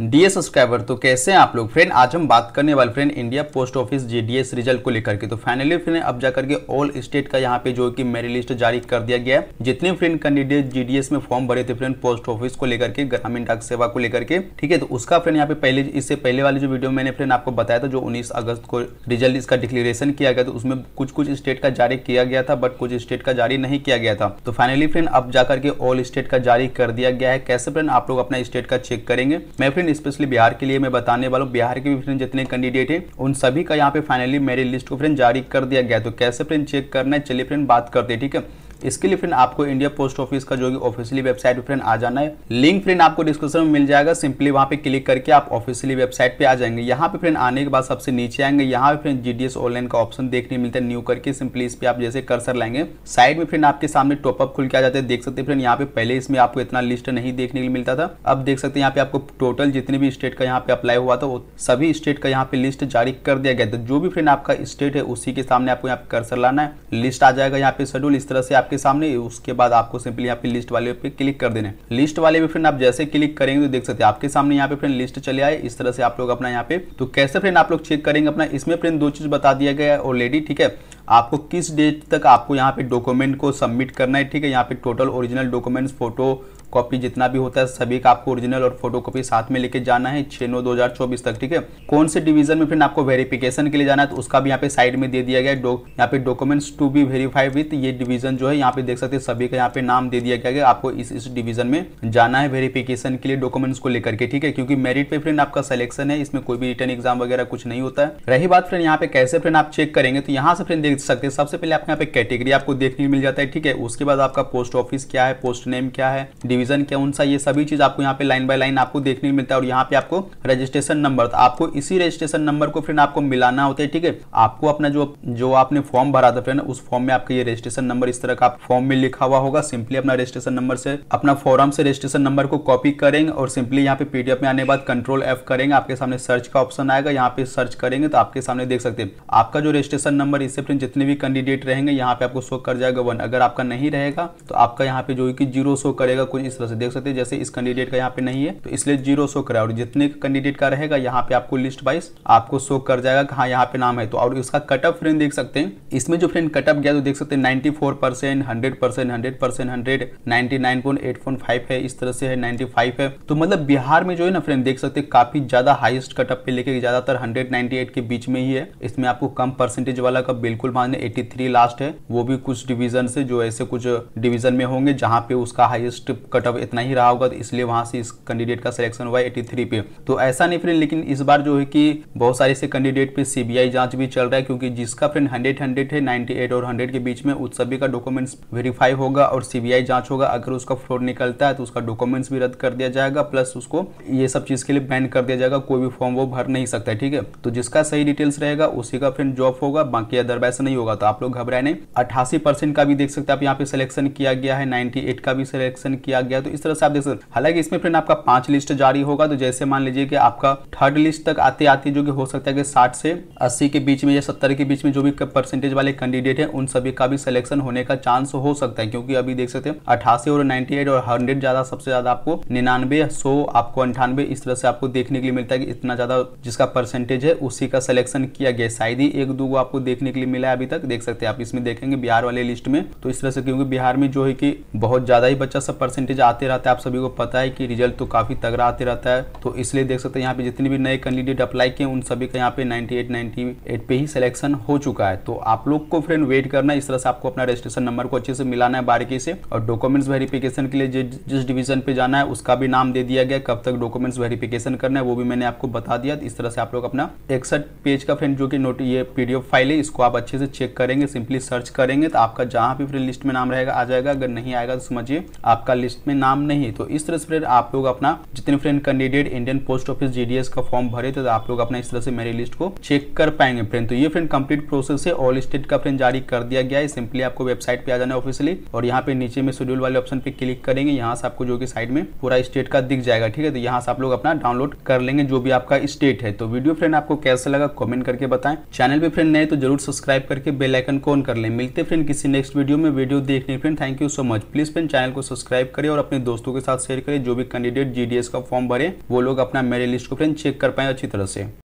DA subscriber तो कैसे हैं आप लोग फ्रेंड आज हम बात करने वाले friend India post office GDS result को लेकर के तो फाइनली फ्रेंड अब जाकर के ऑल स्टेट का यहाँ पे जो कि मेरिट लिस्ट जारी कर दिया गया है जितने फ्रेंड कैंडिडेट जीडीएस में फॉर्म भरे थे फ्रेंड पोस्ट ऑफिस को लेकर के ग्रामीण डाक सेवा को लेकर के ठीक है तो उसका फ्रेंड यहाँ पे पहले इससे पहले वाली जो वीडियो मैंने फ्रेंड आपको बताया था जो उन्नीस अगस्त को रिजल्ट इसका डिक्लेरेशन किया गया तो उसमें कुछ कुछ स्टेट का जारी किया गया था बट कुछ स्टेट का जारी नहीं किया गया था तो फाइनली फ्रेंड अब जाकर के ऑल स्टेट का जारी कर दिया गया है कैसे फ्रेंड आप लोग अपना स्टेट का चेक करेंगे मैं फ्रेंड फ्रेंड स्पेशली बिहार के लिए मैं बताने वाला हूँ बिहार के भी फ्रेंड जितने कैंडिडेट हैं उन सभी का यहाँ पे फाइनली मेरी लिस्ट को फ्रेंड जारी कर दिया गया तो कैसे फ्रेंड चेक करना है चलिए फ्रेंड बात करते हैं ठीक है इसके लिए फ्रेंड आपको इंडिया पोस्ट ऑफिस का जो ऑफिशियली वेबसाइट पे फ्रेंड आ जाना है लिंक फ्रेंड आपको डिस्क्रिप्शन में मिल जाएगा सिंपली वहाँ पे क्लिक करके आप ऑफिशियली वेबसाइट पे आ जाएंगे यहाँ पे फ्रेंड आने के बाद सबसे नीचे आएंगे यहाँ पे फ्रेंड जीडीएस ऑनलाइन का ऑप्शन देखने मिलता है न्यू करके सिंपली इस पे आप जैसे कर्सर लाएंगे साइड में फ्रेंड आपके सामने टॉपअप खुल के आ जाते हैं देख सकते हैं फ्रेंड यहाँ पे पहले इसमें आपको इतना लिस्ट नहीं देखने के मिलता था अब देख सकते हैं यहाँ पे आपको टोटल जितने भी स्टेट का यहाँ पे अप्लाई हुआ था सभी स्टेट का यहाँ पे लिस्ट जारी कर दिया गया था तो जो भी फ्रेंड आपका स्टेट है उसी के सामने आपको यहाँ पे कर्सर लाना है लिस्ट आ जाएगा यहाँ पे शेड्यूल इस तरह से आप आपके सामने उसके बाद आपको सिंपली यहाँ पे लिस्ट वाले पे क्लिक कर देना है लिस्ट वाले पे फ्रेंड आप जैसे क्लिक करेंगे तो देख सकते हैं आपके सामने यहाँ पे फ्रेंड लिस्ट चले आए इस तरह से आप लोग अपना यहाँ पे तो कैसे फ्रेंड आप लोग चेक करेंगे अपना इसमें फ्रेंड दो चीज बता दिया गया है ऑलरेडी ठीक है आपको किस डेट तक आपको यहाँ पे डॉक्यूमेंट को सबमिट करना है ठीक है यहाँ पे total original documents photo copy जितना भी होता है सभी का आपको ओरिजिनल और फोटो कॉपी साथ में लेके जाना है छह नौ दो हज़ार चौबीस तक ठीक है कौन से डिवीजन में फ्रेंड आपको वेरिफिकेशन के लिए जाना है तो उसका भी यहाँ पे साइड में दे दिया गया है यहाँ पे documents to be verify with ये डिवीजन जो है यहाँ पे देख सकते हैं सभी का यहाँ पे नाम दे दिया गया है आपको इस इस डिवीजन में जाना है वेरिफिकेशन के लिए डॉक्यूमेंट्स को लेकर के ठीक है क्योंकि मेरिट पे फ्रेंड आपका सिलेक्शन है इसमें कोई भी रिटर्न एग्जाम वगैरह कुछ नहीं होता है रही बात फ्रेंड यहाँ पे कैसे फ्रेंड आप चेक करेंगे तो यहाँ से फ्रेंड देख खरीद सकते हैं सबसे पहले आपके यहाँ पे कैटेगरी आपको देखने मिल जाता है ठीक है उसके बाद आपका पोस्ट ऑफिस क्या है पोस्ट नेम क्या है डिवीजन कौन सा ये सभी चीज आपको यहाँ पे लाइन बाय लाइन आपको देखने मिलता है और यहाँ पे आपको रजिस्ट्रेशन नंबर तो आपको इसी रजिस्ट्रेशन नंबर को फ्रेंड आपको मिलाना होता है ठीक है आपको अपना जो जो आपने फॉर्म भरा था फ्रेंड उस फॉर्म में आपका ये रजिस्ट्रेशन नंबर इस तरह का फॉर्म में लिखा हुआ होगा सिंपली अपना रजिस्ट्रेशन नंबर से अपना फॉर्म से रजिस्ट्रेशन नंबर को कॉपी करेंगे और सिंपली यहाँ पे पीडीएफ में आने बाद कंट्रोल एफ करेंगे आपके सामने सर्च का ऑप्शन आएगा यहाँ पे सर्च करेंगे तो आपके सामने देख सकते हैं आपका जो रजिस्ट्रेशन नंबर इससे फ्रेंड जितने भी कैंडिडेट रहेंगे यहाँ पे आपको शो कर जाएगा वन अगर आपका नहीं रहेगा तो आपका यहाँ पे जो है कि जीरो शो करेगा कुछ इस तरह से देख सकते हैं जैसे इस कैंडिडेट का यहाँ पे नहीं है तो इसलिए जीरो शो करा और जितने कैंडिडेट का रहेगा यहाँ पे आपको लिस्ट वाइज आपको शो कर जाएगा हाँ यहाँ पे नाम है तो और इसका कट ऑफ फ्रेंड देख सकते हैं इसमें जो फ्रेंड कट ऑफ गया तो देख सकते हैं ninety four percent hundred percent hundred percent hundred ninety nine point eight point five है इस तरह से है नाइन्टी फाइव है तो मतलब बिहार में जो है ना फ्रेंड देख सकते हैं काफी ज्यादा हाइस्ट कट ऑफ पे लेके ज्यादातर हंड्रेड नाइन्टी एट के बीच में ही है इसमें आपको कम परसेंटेज वाला का बिल्कुल मान लें एट्टी लास्ट है वो भी कुछ डिवीजन से जो ऐसे कुछ डिवीजन में होंगे जहां पे उसका हाईएस्ट कट ऑफ इतना ही रहा होगा तो इसलिए वहां से इस कैंडिडेट का सिलेक्शन हुआ एट्टी पे तो ऐसा नहीं फ्रेंड लेकिन इस बार जो है कि बहुत सारे ऐसे कैंडिडेट पे सीबीआई जांच भी चल रहा है क्योंकि जिसका फ्रेंड हंड्रेड हंड्रेड है नाइन्टी और हंड्रेड के बीच में उस सभी का डॉक्यूमेंट्स वेरीफाई होगा और सीबीआई जांच होगा अगर उसका फ्रॉड निकलता है तो उसका डॉक्यूमेंट्स भी रद्द कर दिया जाएगा प्लस उसको ये सब चीज़ के लिए बैन कर दिया जाएगा कोई भी फॉर्म वो भर नहीं सकता ठीक है तो जिसका सही डिटेल्स रहेगा उसी का फ्रेंड जॉब होगा बाकी अदरवाइज नहीं होगा तो आप लोग घबराए नहीं अठासी परसेंट का भी देख सकते हैं आप यहाँ पे सिलेक्शन किया गया है 98 का भी सिलेक्शन किया गया तो इस तरह से आप देख सकते हैं हालांकि इसमें फ्रेंड आपका पांच लिस्ट जारी होगा तो जैसे मान लीजिए कि आपका थर्ड लिस्ट तक आते आते जो कि हो सकता है कि साठ से अस्सी के बीच में या सत्तर के बीच में जो भी परसेंटेज वाले कैंडिडेट है उन सभी का भी सिलेक्शन होने का चांस हो सकता है क्योंकि अभी देख सकते हैं अठासी और नाइनटी और हंड्रेड ज्यादा सबसे ज्यादा आपको निन्यानवे सौ आपको अंठानवे इस तरह से आपको देखने के लिए मिलता है कि इतना ज्यादा जिसका परसेंटेज है उसी का सिलेक्शन किया गया शायद ही एक दो आपको देखने के लिए मिला मिला है अभी तक देख सकते हैं आप इसमें देखेंगे बिहार वाले लिस्ट में तो इस तरह से क्योंकि बिहार में जो है कि बहुत ज़्यादा ही बच्चा सब परसेंटेज आते रहता है आप सभी को पता है कि रिजल्ट तो काफ़ी तगड़ा आते रहता है तो इसलिए देख सकते हैं यहाँ पे जितने भी नए कैंडिडेट अप्लाई किए उन सभी का यहाँ पे नाइनटी एट पे ही सिलेक्शन हो चुका है तो आप लोग को फ्रेंड वेट करना इस तरह से आपको अपना रजिस्ट्रेशन नंबर को अच्छे से मिलाना है बारीकी से और डॉक्यूमेंट्स वेरिफिकेशन के लिए जिस, जिस डिवीजन पे जाना है उसका भी नाम दे दिया गया कब तक डॉक्यूमेंट्स वेरिफिकेशन करना है वो भी मैंने आपको बता दिया इस तरह से आप लोग अपना एकसठ पेज का फ्रेंड जो कि नोट ये पीडीएफ फाइल है इसको आप अच्छे अच्छे से चेक करेंगे सिंपली सर्च करेंगे तो आपका जहां भी फ्रेंड लिस्ट में नाम रहेगा आ जाएगा अगर नहीं आएगा तो समझिए आपका लिस्ट में नाम नहीं तो इस तरह से फ्रेंड आप लोग अपना जितने friend candidate Indian post office GDS का फॉर्म भरे थे तो आप लोग अपना इस तरह से मेरी लिस्ट को चेक कर पाएंगे फ्रेंड तो ये फ्रेंड कंप्लीट प्रोसेस है ऑल स्टेट का फ्रेंड जारी कर दिया गया है सिंपली आपको वेबसाइट पे आ जाना है ऑफिशियली और यहाँ पे नीचे में शेड्यूल वाले ऑप्शन पे क्लिक करेंगे यहाँ से आपको जो कि साइड में पूरा स्टेट का दिख जाएगा ठीक है तो यहाँ से आप लोग अपना डाउनलोड कर लेंगे जो भी आपका स्टेट है तो वीडियो फ्रेंड आपको कैसा लगा कॉमेंट करके बताएं चैनल पे फ्रेंड नए तो जरूर सब्सक्राइब करके बेल आइकन को ऑन कर लें मिलते फ्रेंड किसी नेक्स्ट वीडियो में वीडियो देखने friend thank you so much please friend channel को सब्सक्राइब करें और अपने दोस्तों के साथ शेयर करें जो भी कैंडिडेट जीडीएस का फॉर्म भरे वो लोग अपना मेरे लिस्ट को फ्रेंड चेक कर पाए अच्छी तरह से